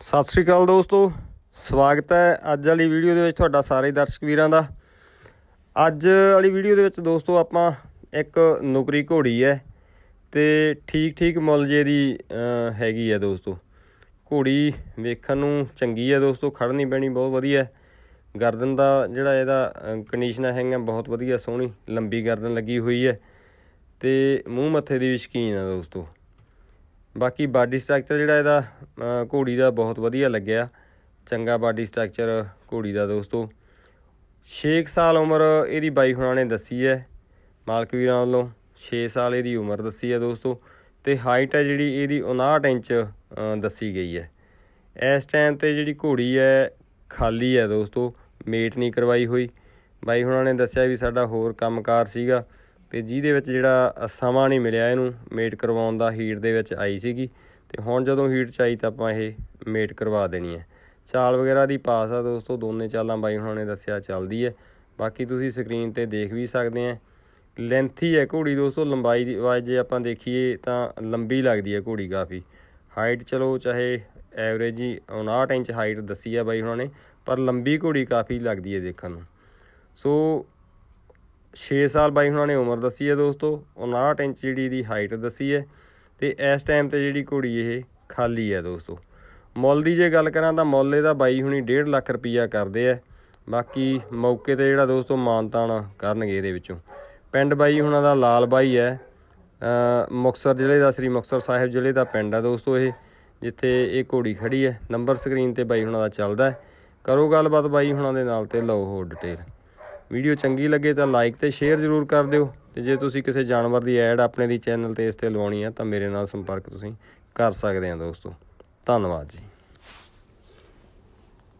ਸਤਿ ਸ਼੍ਰੀ ਅਕਾਲ ਦੋਸਤੋ ਸਵਾਗਤ ਹੈ ਅੱਜ ਵਾਲੀ ਵੀਡੀਓ ਦੇ ਵਿੱਚ ਤੁਹਾਡਾ ਸਾਰੇ ਦਰਸ਼ਕ ਵੀਰਾਂ ਦਾ ਅੱਜ ਵਾਲੀ ਵੀਡੀਓ ਦੇ ਵਿੱਚ ਦੋਸਤੋ ਆਪਾਂ ਇੱਕ ਨੁਕਰੀ ਘੋੜੀ ਹੈ ਤੇ ਠੀਕ ਠੀਕ ਮੁੱਲ ਜੇ ਦੀ ਹੈਗੀ ਹੈ ਦੋਸਤੋ ਘੋੜੀ ਵੇਖਣ ਨੂੰ ਚੰਗੀ ਹੈ ਦੋਸਤੋ ਖੜਨੀ ਪੈਣੀ ਬਹੁਤ ਵਧੀਆ ਗਰਦਨ ਦਾ ਜਿਹੜਾ ਇਹਦਾ ਕੰਡੀਸ਼ਨ ਹੈਗਾ ਬਹੁਤ ਵਧੀਆ ਸੋਹਣੀ ਲੰਬੀ ਗਰਦਨ ਲੱਗੀ ਹੋਈ ਹੈ ਤੇ ਮੂੰਹ ਮੱਥੇ ਦੀ ਵੀ ਸ਼ਕੀਨ ਆ ਦੋਸਤੋ ਬਾਕੀ ਬਾਡੀ ਸਟਰਕਚਰ ਜਿਹੜਾ ਇਹਦਾ ਘੋੜੀ ਦਾ ਬਹੁਤ ਵਧੀਆ ਲੱਗਿਆ ਚੰਗਾ ਬਾਡੀ ਸਟਰਕਚਰ ਘੋੜੀ ਦਾ ਦੋਸਤੋ 6 ਸਾਲ ਉਮਰ ਇਹਦੀ ਬਾਈ ਹੁਣਾਂ ਨੇ ਦੱਸੀ ਹੈ ਮਾਲਕ ਵੀਰਾਂ ਵੱਲੋਂ 6 ਸਾਲ ਇਹਦੀ ਉਮਰ ਦੱਸੀ ਹੈ ਦੋਸਤੋ ਤੇ ਹਾਈਟ ਹੈ ਜਿਹੜੀ ਇਹਦੀ 59 ਇੰਚ ਦੱਸੀ ਗਈ ਹੈ ਇਸ ਟਾਈਮ ਤੇ ਜਿਹੜੀ ਘੋੜੀ ਹੈ ਖਾਲੀ ਹੈ ਦੋਸਤੋ ਮੇਟ ਨਹੀਂ ਕਰਵਾਈ ਹੋਈ ਬਾਈ ਹੁਣਾਂ ਨੇ ਦੱਸਿਆ ਵੀ ਸਾਡਾ ਹੋਰ ਕੰਮਕਾਰ ਸੀਗਾ ਤੇ ਜਿਹਦੇ ਵਿੱਚ ਜਿਹੜਾ ਸਮਾਂ ਨਹੀਂ ਮਿਲਿਆ ਇਹਨੂੰ ਮੇਟ ਕਰਵਾਉਣ ਦਾ ਹੀਟ ਦੇ ਵਿੱਚ ਆਈ ਸੀਗੀ ਤੇ ਹੁਣ ਜਦੋਂ ਹੀਟ ਚਾਈ ਤਾਂ ਆਪਾਂ ਇਹ ਮੇਟ ਕਰਵਾ ਦੇਣੀ ਹੈ ਚਾਲ ਵਗੈਰਾ ਦੀ ਪਾਸ ਆ ਦੋਸਤੋ ਦੋਨੇ ਚਾਲਾਂ ਬਾਈ ਹੁਣਾਂ ਨੇ ਦੱਸਿਆ ਚੱਲਦੀ ਹੈ ਬਾਕੀ ਤੁਸੀਂ ਸਕਰੀਨ ਤੇ ਦੇਖ ਵੀ ਸਕਦੇ ਆ ਲੈਂਥੀ ਹੈ ਘੋੜੀ ਦੋਸਤੋ ਲੰਬਾਈ ਦੀ ਵਾਜ ਜੇ ਆਪਾਂ ਦੇਖੀਏ ਤਾਂ ਲੰਬੀ ਲੱਗਦੀ ਹੈ ਘੋੜੀ ਕਾਫੀ ਹਾਈਟ ਚਲੋ ਚਾਹੇ ਐਵਰੇਜ ਹੀ 59 ਇੰਚ ਹਾਈਟ ਦੱਸੀ ਆ ਬਾਈ ਹੁਣਾਂ ਨੇ ਪਰ ਲੰਬੀ ਘੋੜੀ ਕਾਫੀ ਲੱਗਦੀ ਹੈ ਦੇਖਣ ਨੂੰ ਸੋ 6 ਸਾਲ ਬਾਈ ਹੁਣਾਂ ਨੇ ਉਮਰ ਦੱਸੀ ਹੈ ਦੋਸਤੋ 59 ਇੰਚ ਜਿਹੜੀ ਦੀ ਹਾਈਟ ਦੱਸੀ ਹੈ ਤੇ ਇਸ ਟਾਈਮ ਤੇ ਜਿਹੜੀ ਘੋੜੀ ਇਹ ਖਾਲੀ ਹੈ ਦੋਸਤੋ ਮੁੱਲ ਦੀ ਜੇ ਗੱਲ ਕਰਾਂ ਤਾਂ ਮੁੱਲ ਇਹਦਾ ਬਾਈ ਹੁਣੀ 1.5 ਲੱਖ ਰੁਪਈਆ ਕਰਦੇ ਆ ਬਾਕੀ ਮੌਕੇ ਤੇ ਜਿਹੜਾ ਦੋਸਤੋ ਮਾਨਤਾਨ ਕਰਨਗੇ ਇਹਦੇ ਵਿੱਚੋਂ ਪਿੰਡ ਬਾਈ ਹੁਣਾਂ ਦਾ ਲਾਲ ਬਾਈ ਹੈ ਮੁਕਸਰ ਜ਼ਿਲ੍ਹੇ ਦਾ ਸ੍ਰੀ ਮੁਕਸਰ ਸਾਹਿਬ ਜ਼ਿਲ੍ਹੇ ਦਾ ਪਿੰਡ ਹੈ ਦੋਸਤੋ ਇਹ ਜਿੱਥੇ ਇਹ ਘੋੜੀ ਖੜੀ ਹੈ ਨੰਬਰ ਸਕਰੀਨ ਤੇ ਬਾਈ ਹੁਣਾਂ ਦਾ ਚੱਲਦਾ ਕਰੋ ਗੱਲਬਾਤ ਬਾਈ ਹੁਣਾਂ ਦੇ ਨਾਲ ਤੇ ਲਓ ਹੋਰ ਡਿਟੇਲ ਵੀਡੀਓ ਚੰਗੀ ਲੱਗੇ ਤਾਂ ਲਾਈਕ ਤੇ ਸ਼ੇਅਰ ਜ਼ਰੂਰ ਕਰ ਦਿਓ ਤੇ ਜੇ ਤੁਸੀਂ ਕਿਸੇ ਜਾਨਵਰ ਦੀ ਐਡ ਆਪਣੇ ਦੀ ਚੈਨਲ ਤੇ ਇਸ ਤੇ ਲਵਾਉਣੀ ਹੈ ਤਾਂ ਮੇਰੇ ਨਾਲ ਸੰਪਰਕ ਤੁਸੀਂ ਕਰ ਸਕਦੇ ਆ ਦੋਸਤੋ ਧੰਨਵਾਦ ਜੀ